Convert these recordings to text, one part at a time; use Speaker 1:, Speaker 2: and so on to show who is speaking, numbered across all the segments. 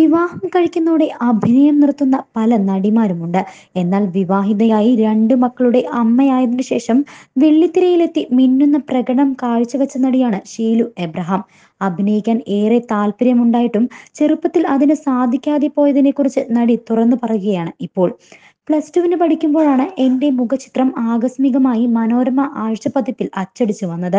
Speaker 1: വിവാഹം കഴിക്കുന്നതോടെ അഭിനയം നിർത്തുന്ന പല നടിമാരുമുണ്ട് എന്നാൽ വിവാഹിതയായി രണ്ടു മക്കളുടെ അമ്മയായതിനു ശേഷം വെള്ളിത്തിരയിലെത്തി മിന്നുന്ന പ്രകടനം കാഴ്ചവെച്ച നടിയാണ് ഷീലു എബ്രഹാം അഭിനയിക്കാൻ ഏറെ താല്പര്യമുണ്ടായിട്ടും ചെറുപ്പത്തിൽ അതിന് സാധിക്കാതെ പോയതിനെക്കുറിച്ച് നടി തുറന്നു പറയുകയാണ് ഇപ്പോൾ പ്ലസ് ടുവിന് പഠിക്കുമ്പോഴാണ് എൻ്റെ മുഖചിത്രം ആകസ്മികമായി മനോരമ ആഴ്ച പതിപ്പിൽ അച്ചടിച്ചു വന്നത്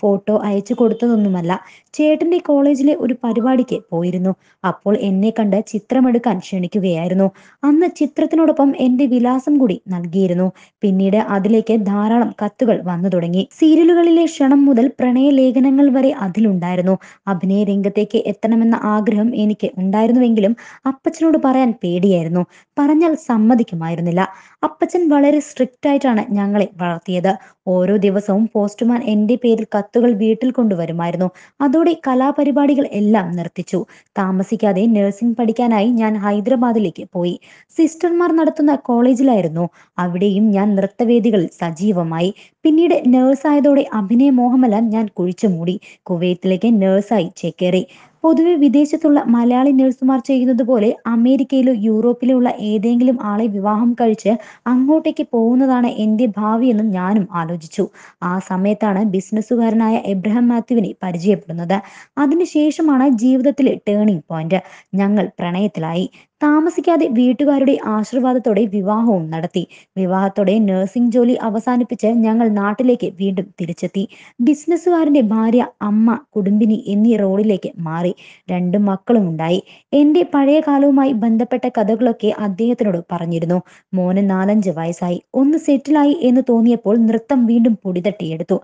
Speaker 1: ഫോട്ടോ അയച്ചു കൊടുത്തതൊന്നുമല്ല ചേട്ടന്റെ കോളേജിലെ ഒരു പരിപാടിക്ക് പോയിരുന്നു അപ്പോൾ എന്നെ കണ്ട് ചിത്രമെടുക്കാൻ ക്ഷണിക്കുകയായിരുന്നു അന്ന് ചിത്രത്തിനോടൊപ്പം എൻ്റെ വിലാസം കൂടി നൽകിയിരുന്നു പിന്നീട് അതിലേക്ക് ധാരാളം കത്തുകൾ വന്നു തുടങ്ങി സീരിയലുകളിലെ ക്ഷണം മുതൽ പ്രണയ ലേഖനങ്ങൾ വരെ അതിലുണ്ടായിരുന്നു അഭിനയ രംഗത്തേക്ക് എത്തണമെന്ന ആഗ്രഹം എനിക്ക് ഉണ്ടായിരുന്നുവെങ്കിലും അപ്പച്ചനോട് പറയാൻ പേടിയായിരുന്നു പറഞ്ഞാൽ സമ്മതിക്കും പ്രശ്നമായിരുന്നില്ല അപ്പച്ചൻ വളരെ സ്ട്രിക്റ്റ് ആയിട്ടാണ് ഞങ്ങളെ വളർത്തിയത് ഓരോ ദിവസവും പോസ്റ്റ്മാൻ എന്റെ പേരിൽ കത്തുകൾ വീട്ടിൽ കൊണ്ടുവരുമായിരുന്നു അതോടെ കലാപരിപാടികൾ എല്ലാം നിർത്തിച്ചു താമസിക്കാതെ നഴ്സിംഗ് പഠിക്കാനായി ഞാൻ ഹൈദരാബാദിലേക്ക് പോയി സിസ്റ്റർമാർ നടത്തുന്ന കോളേജിലായിരുന്നു അവിടെയും ഞാൻ നൃത്തവേദികളിൽ സജീവമായി പിന്നീട് നേഴ്സായതോടെ അഭിനയ മോഹമെല്ലാം ഞാൻ കുഴിച്ചു മൂടി കുവൈത്തിലേക്ക് നേഴ്സായി ചേക്കേറി പൊതുവെ വിദേശത്തുള്ള മലയാളി നഴ്സുമാർ ചെയ്യുന്നത് പോലെ അമേരിക്കയിലോ യൂറോപ്പിലോ ഉള്ള ഏതെങ്കിലും ആളെ വിവാഹം കഴിച്ച് അങ്ങോട്ടേക്ക് പോകുന്നതാണ് എൻ്റെ എന്നും ഞാനും ആലോചിച്ചു ആ സമയത്താണ് ബിസിനസ്സുകാരനായ എബ്രഹാം മാത്യുവിനെ പരിചയപ്പെടുന്നത് അതിനുശേഷമാണ് ജീവിതത്തിലെ ടേണിംഗ് പോയിന്റ് ഞങ്ങൾ പ്രണയത്തിലായി താമസിക്കാതെ വീട്ടുകാരുടെ ആശീർവാദത്തോടെ വിവാഹവും നടത്തി വിവാഹത്തോടെ നഴ്സിംഗ് ജോലി അവസാനിപ്പിച്ച് ഞങ്ങൾ നാട്ടിലേക്ക് വീണ്ടും തിരിച്ചെത്തി ബിസിനസ്സുകാരന്റെ ഭാര്യ അമ്മ കുടുംബിനി എന്നീ റോളിലേക്ക് മാറി രണ്ട് മക്കളും ഉണ്ടായി എൻ്റെ പഴയ കാലവുമായി ബന്ധപ്പെട്ട കഥകളൊക്കെ അദ്ദേഹത്തിനോട് പറഞ്ഞിരുന്നു മോന് നാലഞ്ച് വയസ്സായി ഒന്ന് സെറ്റിലായി എന്ന് തോന്നിയപ്പോൾ നൃത്തം വീണ്ടും പൊടിതട്ടിയെടുത്തു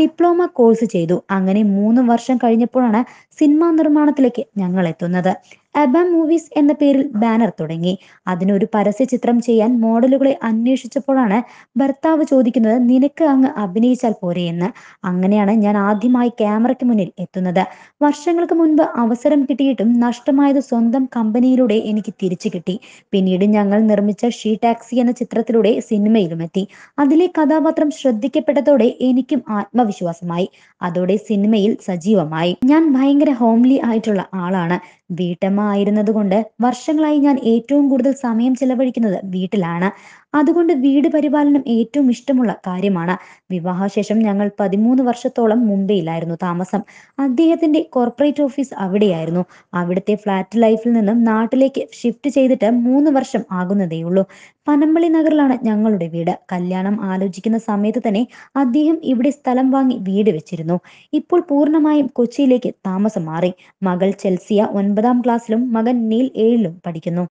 Speaker 1: ഡിപ്ലോമ കോഴ്സ് ചെയ്തു അങ്ങനെ മൂന്ന് വർഷം കഴിഞ്ഞപ്പോഴാണ് സിനിമാ നിർമ്മാണത്തിലേക്ക് ഞങ്ങൾ എത്തുന്നത് അബ മൂവീസ് എന്ന പേരിൽ ബാനർ തുടങ്ങി അതിനൊരു പരസ്യ ചിത്രം ചെയ്യാൻ മോഡലുകളെ അന്വേഷിച്ചപ്പോഴാണ് ഭർത്താവ് ചോദിക്കുന്നത് നിനക്ക് അങ്ങ് അഭിനയിച്ചാൽ പോരെ എന്ന് അങ്ങനെയാണ് ഞാൻ ആദ്യമായി ക്യാമറയ്ക്ക് മുന്നിൽ എത്തുന്നത് വർഷങ്ങൾക്ക് മുൻപ് അവസരം കിട്ടിയിട്ടും നഷ്ടമായത് സ്വന്തം കമ്പനിയിലൂടെ എനിക്ക് തിരിച്ചു കിട്ടി പിന്നീട് ഞങ്ങൾ നിർമ്മിച്ച ഷീ ടാക്സി എന്ന ചിത്രത്തിലൂടെ സിനിമയിലും എത്തി അതിലെ കഥാപാത്രം ശ്രദ്ധിക്കപ്പെട്ടതോടെ എനിക്കും ആത്മവിശ്വാസമായി അതോടെ സിനിമയിൽ സജീവമായി ഞാൻ ഭയങ്കര ഹോംലി ആയിട്ടുള്ള ആളാണ് വീട്ടമ്മ ആയിരുന്നതുകൊണ്ട് വർഷങ്ങളായി ഞാൻ ഏറ്റവും കൂടുതൽ സമയം ചെലവഴിക്കുന്നത് വീട്ടിലാണ് അതുകൊണ്ട് വീട് പരിപാലനം ഏറ്റവും ഇഷ്ടമുള്ള കാര്യമാണ് വിവാഹശേഷം ഞങ്ങൾ പതിമൂന്ന് വർഷത്തോളം മുംബൈയിലായിരുന്നു താമസം അദ്ദേഹത്തിന്റെ കോർപ്പറേറ്റ് ഓഫീസ് അവിടെയായിരുന്നു അവിടുത്തെ ഫ്ലാറ്റ് ലൈഫിൽ നിന്നും നാട്ടിലേക്ക് ഷിഫ്റ്റ് ചെയ്തിട്ട് മൂന്ന് വർഷം ആകുന്നതേയുള്ളൂ പനമ്പള്ളി നഗറിലാണ് ഞങ്ങളുടെ വീട് കല്യാണം ആലോചിക്കുന്ന സമയത്ത് തന്നെ അദ്ദേഹം ഇവിടെ സ്ഥലം വാങ്ങി വീട് വെച്ചിരുന്നു ഇപ്പോൾ പൂർണ്ണമായും കൊച്ചിയിലേക്ക് താമസം മാറി മകൾ ചെൽസിയ ഒൻപതാം ക്ലാസ്സിലും മകൻ നീൽ ഏഴിലും പഠിക്കുന്നു